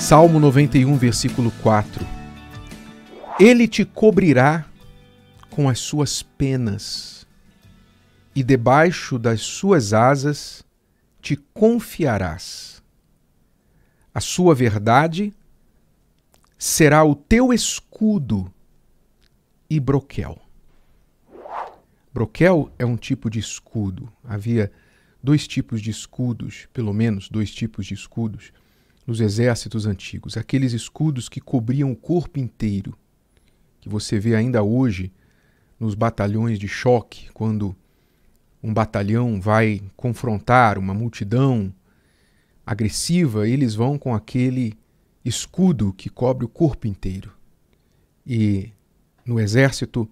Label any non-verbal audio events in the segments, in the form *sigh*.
Salmo 91, versículo 4. Ele te cobrirá com as suas penas, e debaixo das suas asas te confiarás. A sua verdade será o teu escudo e broquel. Broquel é um tipo de escudo. Havia dois tipos de escudos, pelo menos dois tipos de escudos nos exércitos antigos, aqueles escudos que cobriam o corpo inteiro, que você vê ainda hoje nos batalhões de choque, quando um batalhão vai confrontar uma multidão agressiva, eles vão com aquele escudo que cobre o corpo inteiro. E no exército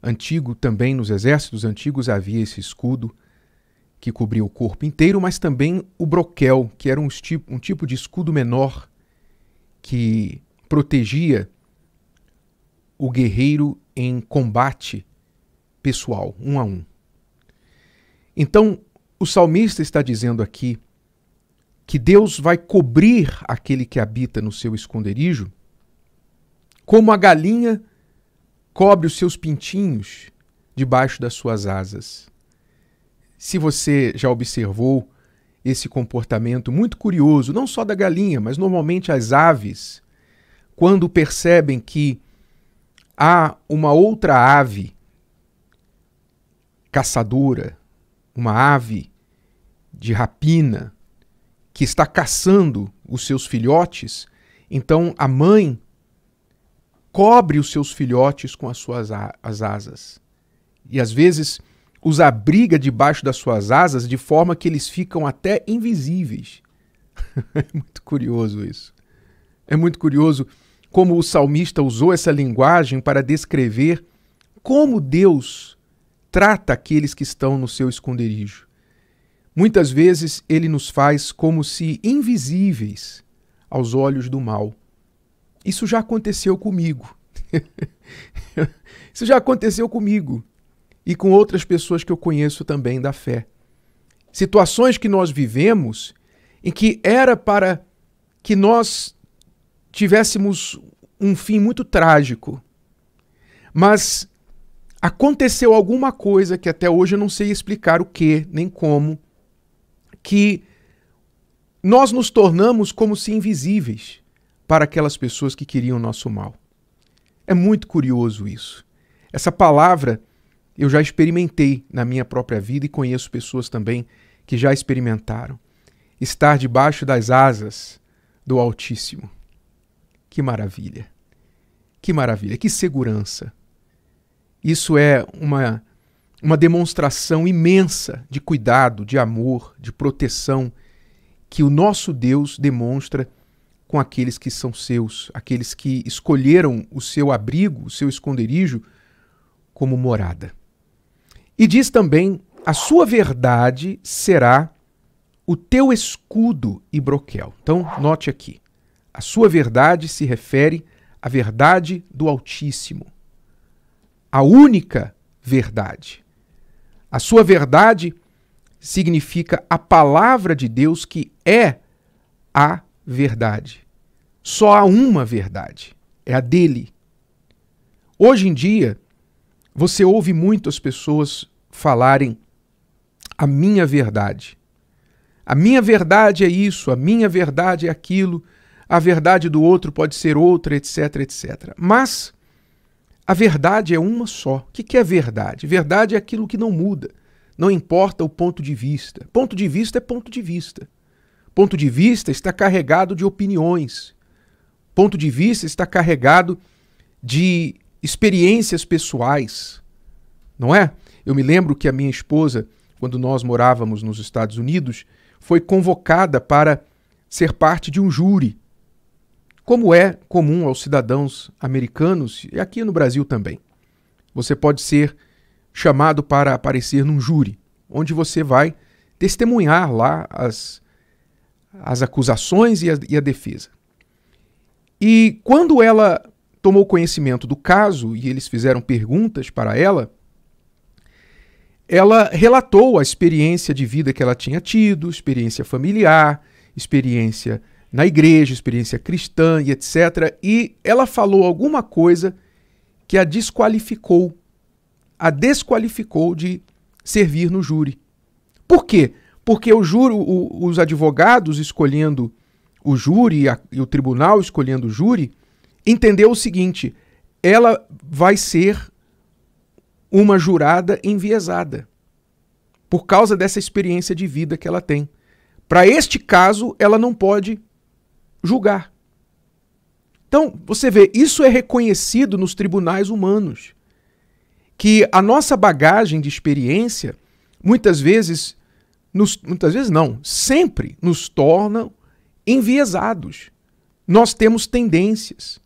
antigo, também nos exércitos antigos havia esse escudo que cobria o corpo inteiro, mas também o broquel, que era um tipo, um tipo de escudo menor que protegia o guerreiro em combate pessoal, um a um. Então, o salmista está dizendo aqui que Deus vai cobrir aquele que habita no seu esconderijo, como a galinha cobre os seus pintinhos debaixo das suas asas se você já observou esse comportamento muito curioso, não só da galinha, mas normalmente as aves, quando percebem que há uma outra ave caçadora, uma ave de rapina, que está caçando os seus filhotes, então a mãe cobre os seus filhotes com as suas as asas. E às vezes os abriga debaixo das suas asas de forma que eles ficam até invisíveis. *laughs* é muito curioso isso. É muito curioso como o salmista usou essa linguagem para descrever como Deus trata aqueles que estão no seu esconderijo. Muitas vezes ele nos faz como se invisíveis aos olhos do mal. Isso já aconteceu comigo. *laughs* Isso já aconteceu comigo e com outras pessoas que eu conheço também da fé. Situações que nós vivemos em que era para que nós tivéssemos um fim muito trágico. Mas aconteceu alguma coisa que até hoje eu não sei explicar o que, nem como, que nós nos tornamos como se invisíveis para aquelas pessoas que queriam o nosso mal. É muito curioso isso. Essa palavra eu já experimentei na minha própria vida e conheço pessoas também que já experimentaram. Estar debaixo das asas do Altíssimo. Que maravilha! Que maravilha! Que segurança! Isso é uma, uma demonstração imensa de cuidado, de amor, de proteção que o nosso Deus demonstra com aqueles que são seus, aqueles que escolheram o seu abrigo, o seu esconderijo como morada. E diz também: a sua verdade será o teu escudo e broquel. Então, note aqui. A sua verdade se refere à verdade do Altíssimo, a única verdade. A sua verdade significa a palavra de Deus que é a verdade. Só há uma verdade, é a dele. Hoje em dia, você ouve muitas pessoas falarem a minha verdade. A minha verdade é isso, a minha verdade é aquilo, a verdade do outro pode ser outra, etc, etc. Mas a verdade é uma só. O que é verdade? Verdade é aquilo que não muda. Não importa o ponto de vista. Ponto de vista é ponto de vista. Ponto de vista está carregado de opiniões. Ponto de vista está carregado de experiências pessoais, não é? Eu me lembro que a minha esposa, quando nós morávamos nos Estados Unidos, foi convocada para ser parte de um júri, como é comum aos cidadãos americanos e aqui no Brasil também. Você pode ser chamado para aparecer num júri, onde você vai testemunhar lá as, as acusações e a, e a defesa. E quando ela tomou conhecimento do caso e eles fizeram perguntas para ela, ela relatou a experiência de vida que ela tinha tido, experiência familiar, experiência na igreja, experiência cristã e etc. E ela falou alguma coisa que a desqualificou, a desqualificou de servir no júri. Por quê? Porque o júri, o, os advogados escolhendo o júri a, e o tribunal escolhendo o júri, entendeu o seguinte: ela vai ser uma jurada enviesada por causa dessa experiência de vida que ela tem. Para este caso, ela não pode julgar. Então, você vê, isso é reconhecido nos tribunais humanos, que a nossa bagagem de experiência muitas vezes nos, muitas vezes não, sempre nos tornam enviesados. Nós temos tendências.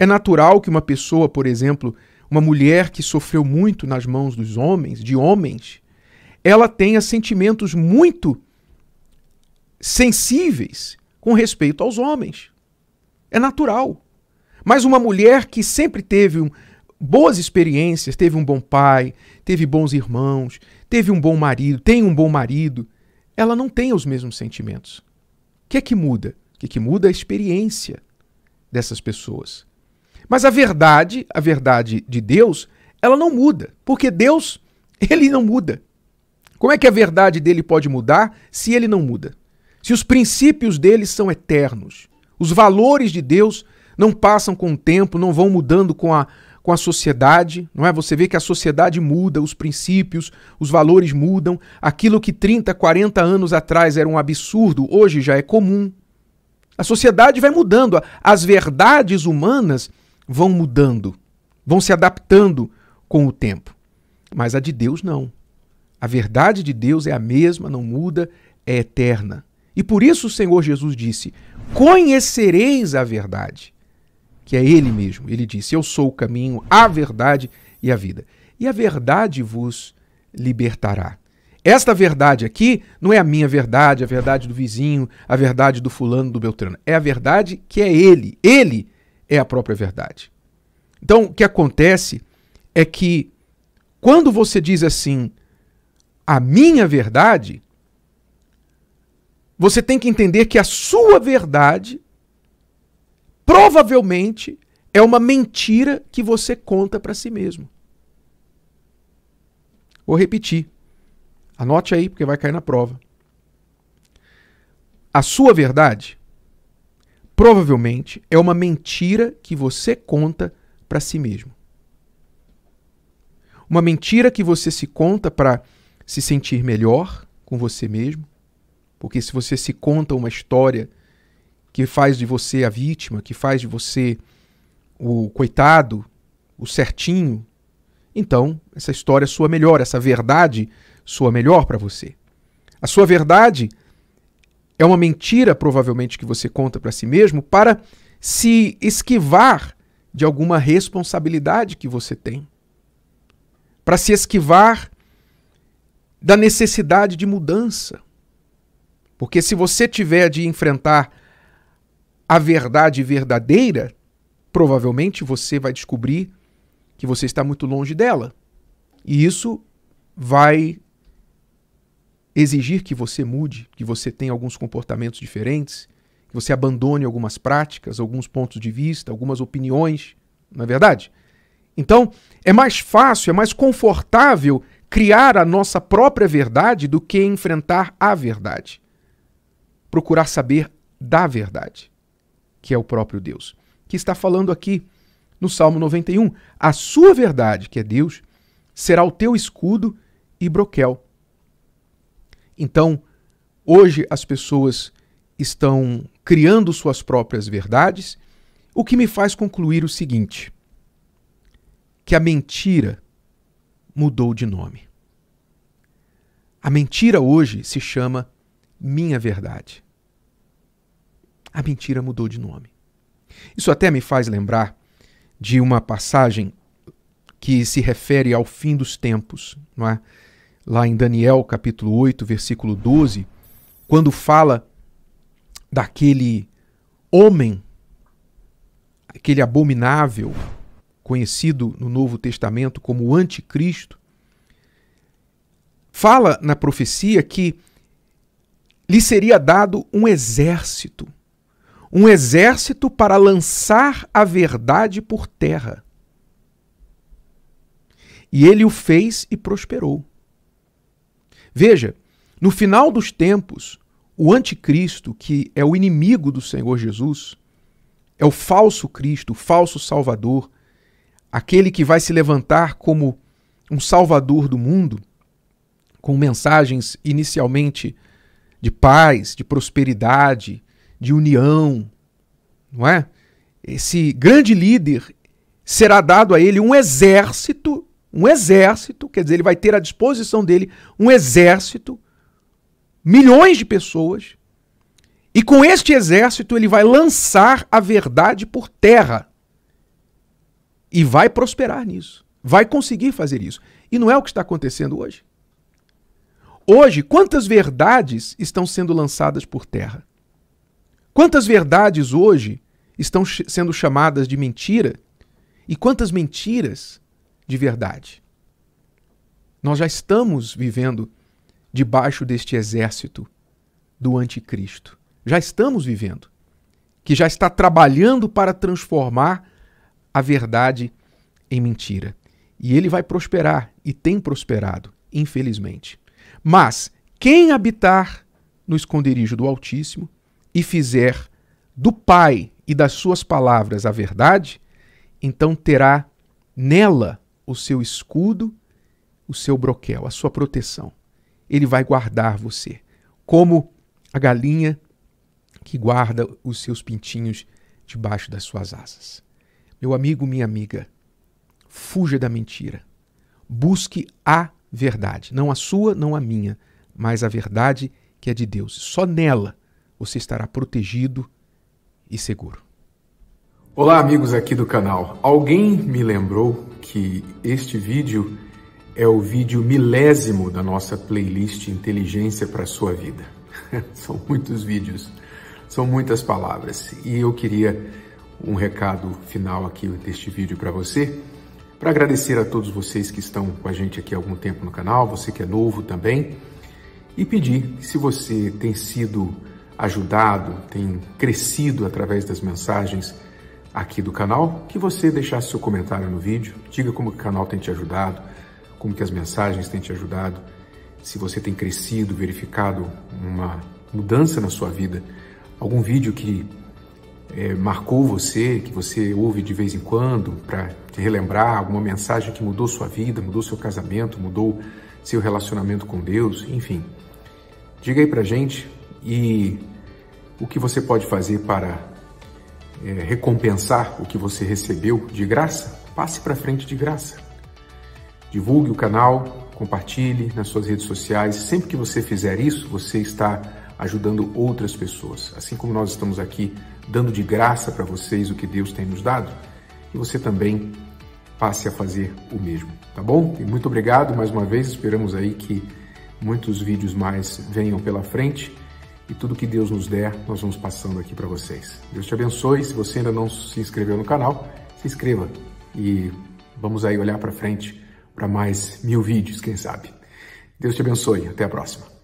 É natural que uma pessoa, por exemplo, uma mulher que sofreu muito nas mãos dos homens, de homens, ela tenha sentimentos muito sensíveis com respeito aos homens. É natural. Mas uma mulher que sempre teve um, boas experiências, teve um bom pai, teve bons irmãos, teve um bom marido, tem um bom marido, ela não tem os mesmos sentimentos. O que é que muda? O que, é que muda é a experiência dessas pessoas. Mas a verdade, a verdade de Deus, ela não muda, porque Deus, *laughs* ele não muda. Como é que a verdade dele pode mudar se ele não muda? Se os princípios dele são eternos, os valores de Deus não passam com o tempo, não vão mudando com a, com a sociedade, não é? Você vê que a sociedade muda, os princípios, os valores mudam. Aquilo que 30, 40 anos atrás era um absurdo, hoje já é comum. A sociedade vai mudando, as verdades humanas vão mudando, vão se adaptando com o tempo. Mas a de Deus não. A verdade de Deus é a mesma, não muda, é eterna. E por isso o Senhor Jesus disse: Conhecereis a verdade, que é Ele mesmo. Ele disse: Eu sou o caminho, a verdade e a vida. E a verdade vos libertará. Esta verdade aqui não é a minha verdade, a verdade do vizinho, a verdade do fulano, do Beltrano. É a verdade que é Ele. Ele é a própria verdade. Então, o que acontece é que quando você diz assim, a minha verdade, você tem que entender que a sua verdade provavelmente é uma mentira que você conta para si mesmo. Vou repetir. Anote aí, porque vai cair na prova. A sua verdade provavelmente é uma mentira que você conta para si mesmo. Uma mentira que você se conta para se sentir melhor com você mesmo, porque se você se conta uma história que faz de você a vítima, que faz de você o coitado, o certinho, então essa história é sua melhor, essa verdade sua melhor para você. A sua verdade é uma mentira, provavelmente, que você conta para si mesmo para se esquivar de alguma responsabilidade que você tem. Para se esquivar da necessidade de mudança. Porque se você tiver de enfrentar a verdade verdadeira, provavelmente você vai descobrir que você está muito longe dela. E isso vai exigir que você mude, que você tenha alguns comportamentos diferentes, que você abandone algumas práticas, alguns pontos de vista, algumas opiniões, não é verdade? Então, é mais fácil, é mais confortável criar a nossa própria verdade do que enfrentar a verdade. Procurar saber da verdade, que é o próprio Deus, que está falando aqui no Salmo 91. A sua verdade, que é Deus, será o teu escudo e broquel. Então, hoje as pessoas estão criando suas próprias verdades, o que me faz concluir o seguinte: que a mentira mudou de nome. A mentira hoje se chama minha verdade. A mentira mudou de nome. Isso até me faz lembrar de uma passagem que se refere ao fim dos tempos, não é? lá em Daniel capítulo 8, versículo 12, quando fala daquele homem, aquele abominável, conhecido no Novo Testamento como o Anticristo, fala na profecia que lhe seria dado um exército, um exército para lançar a verdade por terra. E ele o fez e prosperou. Veja, no final dos tempos, o anticristo, que é o inimigo do Senhor Jesus, é o falso Cristo, o falso Salvador, aquele que vai se levantar como um Salvador do mundo, com mensagens inicialmente de paz, de prosperidade, de união, não é? Esse grande líder será dado a ele um exército um exército, quer dizer, ele vai ter à disposição dele um exército, milhões de pessoas, e com este exército ele vai lançar a verdade por terra. E vai prosperar nisso. Vai conseguir fazer isso. E não é o que está acontecendo hoje. Hoje, quantas verdades estão sendo lançadas por terra? Quantas verdades hoje estão sendo chamadas de mentira? E quantas mentiras de verdade. Nós já estamos vivendo debaixo deste exército do anticristo. Já estamos vivendo, que já está trabalhando para transformar a verdade em mentira. E ele vai prosperar e tem prosperado, infelizmente. Mas quem habitar no esconderijo do Altíssimo e fizer do Pai e das suas palavras a verdade, então terá nela o seu escudo, o seu broquel, a sua proteção. Ele vai guardar você, como a galinha que guarda os seus pintinhos debaixo das suas asas. Meu amigo, minha amiga, fuja da mentira. Busque a verdade, não a sua, não a minha, mas a verdade que é de Deus. Só nela você estará protegido e seguro. Olá, amigos aqui do canal. Alguém me lembrou que este vídeo é o vídeo milésimo da nossa playlist Inteligência para a Sua Vida. *laughs* São muitos vídeos, são muitas palavras. E eu queria um recado final aqui deste vídeo para você, para agradecer a todos vocês que estão com a gente aqui há algum tempo no canal, você que é novo também, e pedir que se você tem sido ajudado, tem crescido através das mensagens, aqui do canal, que você deixasse seu comentário no vídeo, diga como o canal tem te ajudado, como que as mensagens têm te ajudado, se você tem crescido, verificado uma mudança na sua vida, algum vídeo que é, marcou você, que você ouve de vez em quando para te relembrar, alguma mensagem que mudou sua vida, mudou seu casamento, mudou seu relacionamento com Deus, enfim. Diga aí para gente e o que você pode fazer para é, recompensar o que você recebeu de graça, passe para frente de graça. Divulgue o canal, compartilhe nas suas redes sociais. Sempre que você fizer isso, você está ajudando outras pessoas. Assim como nós estamos aqui dando de graça para vocês o que Deus tem nos dado, e você também passe a fazer o mesmo, tá bom? E muito obrigado mais uma vez. Esperamos aí que muitos vídeos mais venham pela frente e tudo que Deus nos der, nós vamos passando aqui para vocês. Deus te abençoe. Se você ainda não se inscreveu no canal, se inscreva e vamos aí olhar para frente para mais mil vídeos, quem sabe. Deus te abençoe. Até a próxima.